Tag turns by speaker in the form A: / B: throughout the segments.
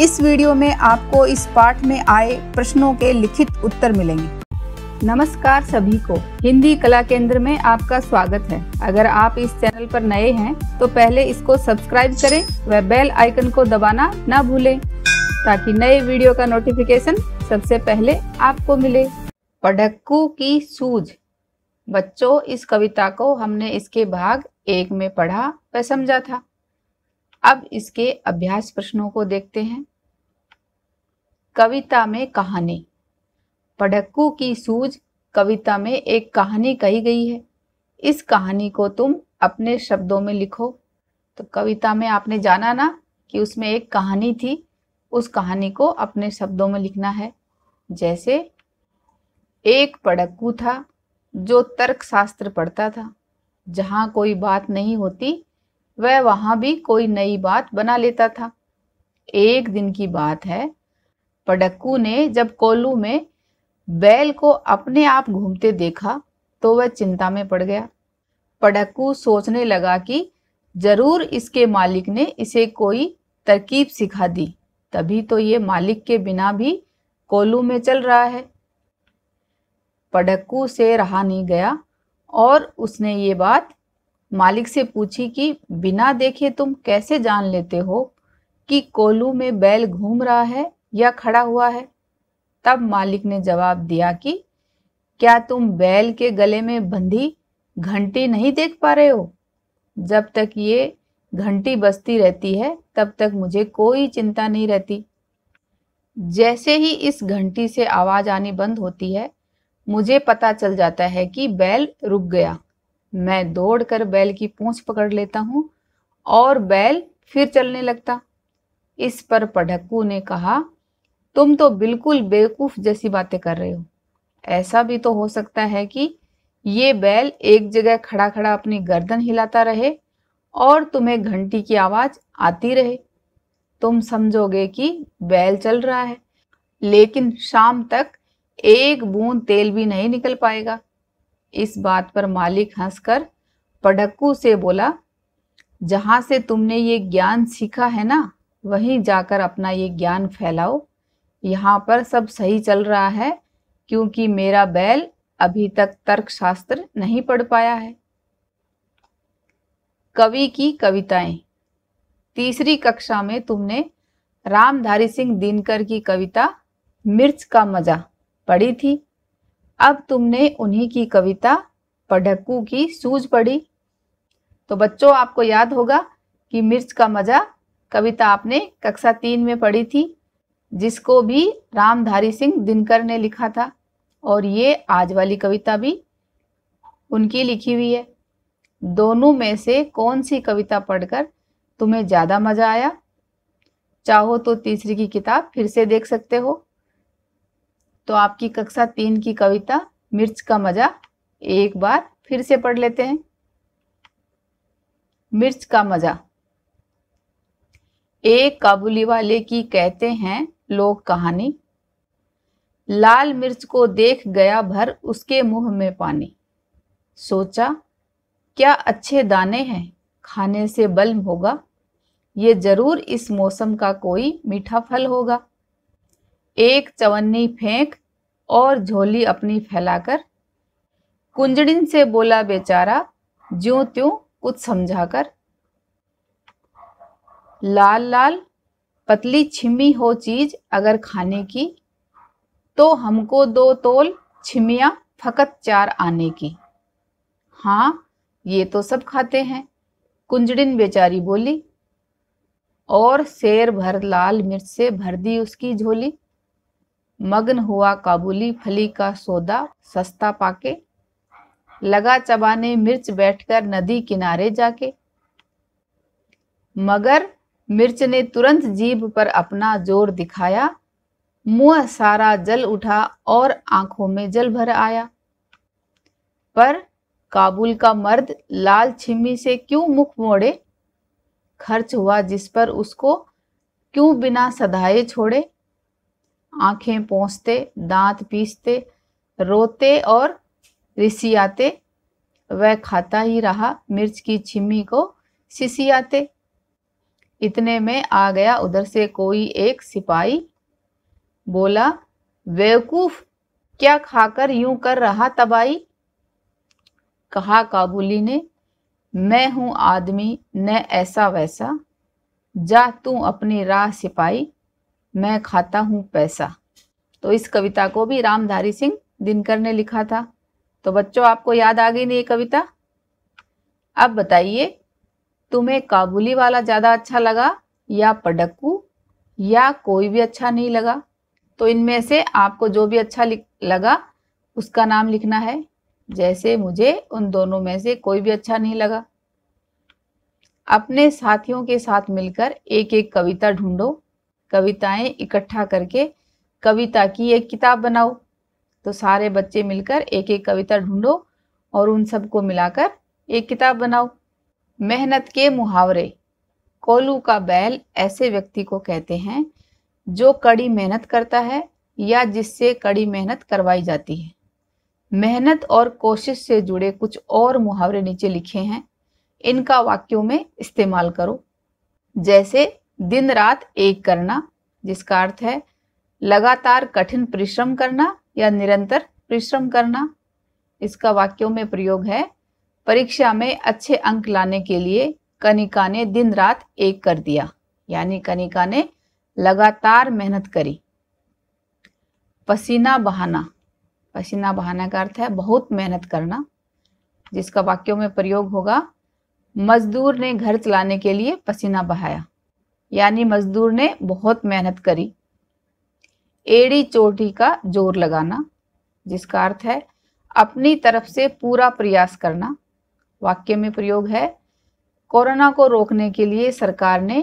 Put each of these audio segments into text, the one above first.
A: इस वीडियो में आपको इस पाठ में आए प्रश्नों के लिखित उत्तर मिलेंगे नमस्कार सभी को हिंदी कला केंद्र में आपका स्वागत है अगर आप इस चैनल पर नए हैं तो पहले इसको सब्सक्राइब करें व बेल आइकन को दबाना न भूलें ताकि नए वीडियो का नोटिफिकेशन सबसे पहले आपको मिले पढ़क्कू की सूझ बच्चों इस कविता को हमने इसके भाग एक में पढ़ा व समझा था अब इसके अभ्यास प्रश्नों को देखते हैं कविता में कहानी पढ़क्कू की सूझ कविता में एक कहानी कही गई है इस कहानी को तुम अपने शब्दों में लिखो तो कविता में आपने जाना ना कि उसमें एक कहानी थी उस कहानी को अपने शब्दों में लिखना है जैसे एक पडक्कू था जो तर्कशास्त्र पढ़ता था जहाँ कोई बात नहीं होती वह वहां भी कोई नई बात बना लेता था एक दिन की बात है पडक्कू ने जब कोल्लू में बैल को अपने आप घूमते देखा तो वह चिंता में पड़ गया पडक्कू सोचने लगा कि जरूर इसके मालिक ने इसे कोई तरकीब सिखा दी तभी तो ये मालिक के बिना भी कोल्लू में चल रहा है पडक्कू से रहा नहीं गया और उसने ये बात मालिक से पूछी कि बिना देखे तुम कैसे जान लेते हो कि कोलू में बैल घूम रहा है या खड़ा हुआ है तब मालिक ने जवाब दिया कि क्या तुम बैल के गले में बंधी घंटी नहीं देख पा रहे हो जब तक ये घंटी बजती रहती है तब तक मुझे कोई चिंता नहीं रहती जैसे ही इस घंटी से आवाज आनी बंद होती है मुझे पता चल जाता है कि बैल रुक गया मैं दौड़कर बैल की पूंछ पकड़ लेता हूँ और बैल फिर चलने लगता इस पर पढ़क्कू ने कहा तुम तो बिल्कुल बेवकूफ जैसी बातें कर रहे हो ऐसा भी तो हो सकता है कि ये बैल एक जगह खड़ा खड़ा अपनी गर्दन हिलाता रहे और तुम्हें घंटी की आवाज आती रहे तुम समझोगे कि बैल चल रहा है लेकिन शाम तक एक बूंद तेल भी नहीं निकल पाएगा इस बात पर मालिक हंसकर पडक्कू से बोला जहाँ से तुमने ये ज्ञान सीखा है ना वहीं जाकर अपना ये ज्ञान फैलाओ यहाँ पर सब सही चल रहा है क्योंकि मेरा बैल अभी तक तर्कशास्त्र नहीं पढ़ पाया है कवि की कविताएं तीसरी कक्षा में तुमने रामधारी सिंह दिनकर की कविता मिर्च का मजा पढ़ी थी अब तुमने उन्हीं की कविता पढ़कू की सूझ पढ़ी तो बच्चों आपको याद होगा कि मिर्च का मजा कविता आपने कक्षा तीन में पढ़ी थी जिसको भी रामधारी सिंह दिनकर ने लिखा था और ये आज वाली कविता भी उनकी लिखी हुई है दोनों में से कौन सी कविता पढ़कर तुम्हें ज़्यादा मज़ा आया चाहो तो तीसरी की किताब फिर से देख सकते हो तो आपकी कक्षा तीन की कविता मिर्च का मजा एक बार फिर से पढ़ लेते हैं मिर्च का मजा एक काबुली वाले की कहते हैं लोग कहानी लाल मिर्च को देख गया भर उसके मुंह में पानी सोचा क्या अच्छे दाने हैं खाने से बल होगा ये जरूर इस मौसम का कोई मीठा फल होगा एक चवन्नी फेंक और झोली अपनी फैलाकर कुंजड़िन से बोला बेचारा जो त्यों कुछ समझाकर लाल लाल पतली छिमी हो चीज अगर खाने की तो हमको दो तोल छिमिया फकत चार आने की हाँ ये तो सब खाते हैं कुंजड़िन बेचारी बोली और शेर भर लाल मिर्च से भर दी उसकी झोली मग्न हुआ काबुली फली का सौदा सस्ता पाके लगा चबाने मिर्च बैठकर नदी किनारे जाके मगर मिर्च ने तुरंत जीभ पर अपना जोर दिखाया मुंह सारा जल उठा और आंखों में जल भर आया पर काबुल का मर्द लाल छिमी से क्यों मुख मोड़े खर्च हुआ जिस पर उसको क्यों बिना सधाए छोड़े आंखें पोंछते दांत पीसते रोते और रिसियाते वह खाता ही रहा मिर्च की छिम्मी को सिसियाते इतने में आ गया उधर से कोई एक सिपाही बोला बेवकूफ क्या खाकर यूं कर रहा तबाही कहा काबुली ने मैं हूं आदमी न ऐसा वैसा जा तू अपनी राह सिपाही मैं खाता हूँ पैसा तो इस कविता को भी रामधारी सिंह दिनकर ने लिखा था तो बच्चों आपको याद आ गई ना ये कविता अब बताइए तुम्हें काबुली वाला ज़्यादा अच्छा लगा या पडक्कू या कोई भी अच्छा नहीं लगा तो इनमें से आपको जो भी अच्छा लगा उसका नाम लिखना है जैसे मुझे उन दोनों में से कोई भी अच्छा नहीं लगा अपने साथियों के साथ मिलकर एक एक कविता ढूंढो कविताएं इकट्ठा करके कविता की एक किताब बनाओ तो सारे बच्चे मिलकर एक एक कविता ढूंढो और उन सबको मिलाकर एक किताब बनाओ मेहनत के मुहावरे कोलू का बैल ऐसे व्यक्ति को कहते हैं जो कड़ी मेहनत करता है या जिससे कड़ी मेहनत करवाई जाती है मेहनत और कोशिश से जुड़े कुछ और मुहावरे नीचे लिखे हैं इनका वाक्यों में इस्तेमाल करो जैसे दिन रात एक करना जिसका अर्थ है लगातार कठिन परिश्रम करना या निरंतर परिश्रम करना इसका वाक्यों में प्रयोग है परीक्षा में अच्छे अंक लाने के लिए कनिका ने दिन रात एक कर दिया यानी कनिका ने लगातार मेहनत करी पसीना बहाना पसीना बहाना का अर्थ है बहुत मेहनत करना जिसका वाक्यों में प्रयोग होगा मजदूर ने घर चलाने के लिए पसीना बहाया यानी मजदूर ने बहुत मेहनत करी एड़ी चोटी का जोर लगाना जिसका अर्थ है अपनी तरफ से पूरा प्रयास करना वाक्य में प्रयोग है कोरोना को रोकने के लिए सरकार ने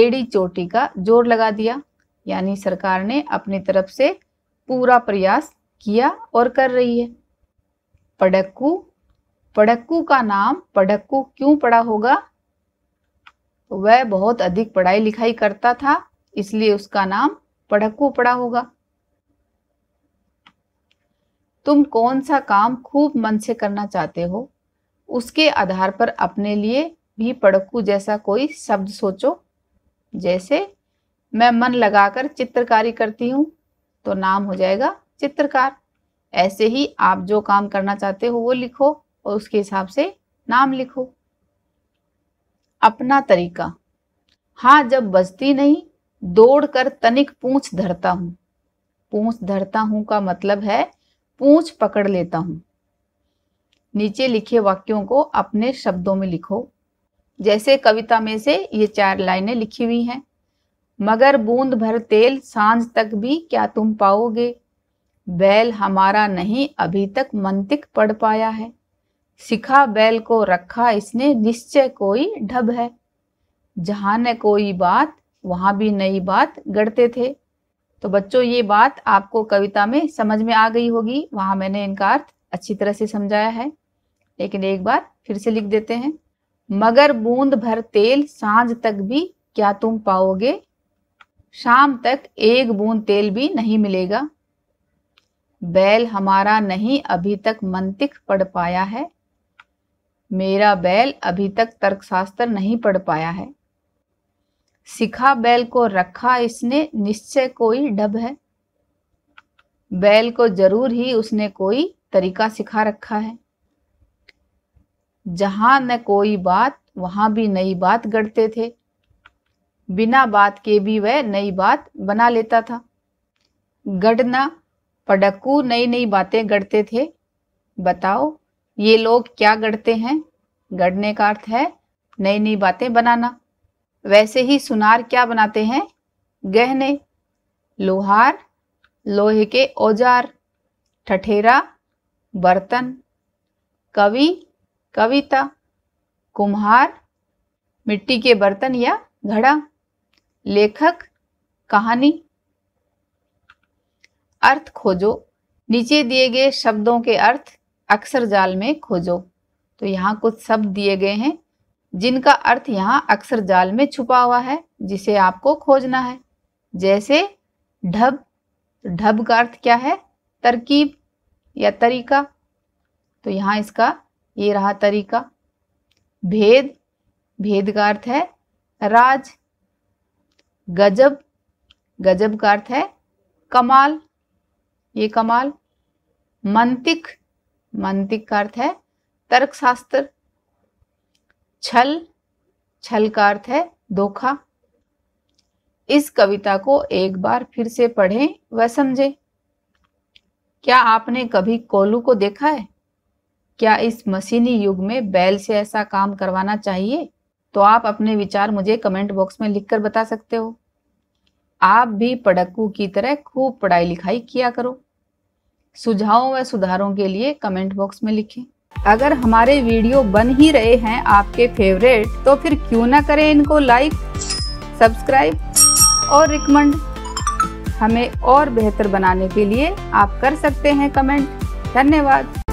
A: एड़ी चोटी का जोर लगा दिया यानी सरकार ने अपनी तरफ से पूरा प्रयास किया और कर रही है पडक्कू पडक्कू का नाम पडक्कू क्यों पड़ा होगा वह बहुत अधिक पढ़ाई लिखाई करता था इसलिए उसका नाम पढ़क्कू पड़ा होगा तुम कौन सा काम खूब मन से करना चाहते हो उसके आधार पर अपने लिए भी पड़कू जैसा कोई शब्द सोचो जैसे मैं मन लगाकर चित्रकारी करती हूँ तो नाम हो जाएगा चित्रकार ऐसे ही आप जो काम करना चाहते हो वो लिखो और उसके हिसाब से नाम लिखो अपना तरीका हाँ जब बजती नहीं दौड़ कर तनिक पूछ धरता हूँ पूछ धरता हूँ का मतलब है पूछ पकड़ लेता हूँ नीचे लिखे वाक्यों को अपने शब्दों में लिखो जैसे कविता में से ये चार लाइनें लिखी हुई हैं मगर बूंद भर तेल सांझ तक भी क्या तुम पाओगे बैल हमारा नहीं अभी तक मंतिक पढ़ पाया है सिखा बैल को रखा इसने निश्चय कोई ढब है जहाँ ने कोई बात वहाँ भी नई बात गढ़ते थे तो बच्चों ये बात आपको कविता में समझ में आ गई होगी वहाँ मैंने इनका अर्थ अच्छी तरह से समझाया है लेकिन एक बार फिर से लिख देते हैं मगर बूंद भर तेल सांझ तक भी क्या तुम पाओगे शाम तक एक बूंद तेल भी नहीं मिलेगा बैल हमारा नहीं अभी तक मंतिक पढ़ पाया है मेरा बैल अभी तक तर्कशास्त्र नहीं पढ़ पाया है सिखा बैल को रखा इसने निश्चय कोई डब है बैल को जरूर ही उसने कोई तरीका सिखा रखा है जहां न कोई बात वहां भी नई बात गढ़ते थे बिना बात के भी वह नई बात बना लेता था गढ़ना पडक्कू नई नई बातें गढ़ते थे बताओ ये लोग क्या गढ़ते हैं गढ़ने का अर्थ है नई नई बातें बनाना वैसे ही सुनार क्या बनाते हैं गहने लोहार लोहे के औजार ठठेरा बर्तन कवि कविता कुम्हार मिट्टी के बर्तन या घड़ा लेखक कहानी अर्थ खोजो नीचे दिए गए शब्दों के अर्थ अक्षर जाल में खोजो तो यहाँ कुछ शब्द दिए गए हैं जिनका अर्थ यहाँ अक्षर जाल में छुपा हुआ है जिसे आपको खोजना है जैसे ढब ढब का अर्थ क्या है तरकीब या तरीका तो यहाँ इसका ये रहा तरीका भेद भेद का अर्थ है राज गजब गजब का अर्थ है कमाल ये कमाल मंतिक मानतिक का अर्थ है तर्क शास्त्र छल छल का अर्थ है धोखा इस कविता को एक बार फिर से पढ़ें व समझें क्या आपने कभी कोलू को देखा है क्या इस मशीनी युग में बैल से ऐसा काम करवाना चाहिए तो आप अपने विचार मुझे कमेंट बॉक्स में लिखकर बता सकते हो आप भी पड़क्कू की तरह खूब पढ़ाई लिखाई किया करो सुझावों व सुधारों के लिए कमेंट बॉक्स में लिखें अगर हमारे वीडियो बन ही रहे हैं आपके फेवरेट तो फिर क्यों ना करें इनको लाइक सब्सक्राइब और रिकमेंड हमें और बेहतर बनाने के लिए आप कर सकते हैं कमेंट धन्यवाद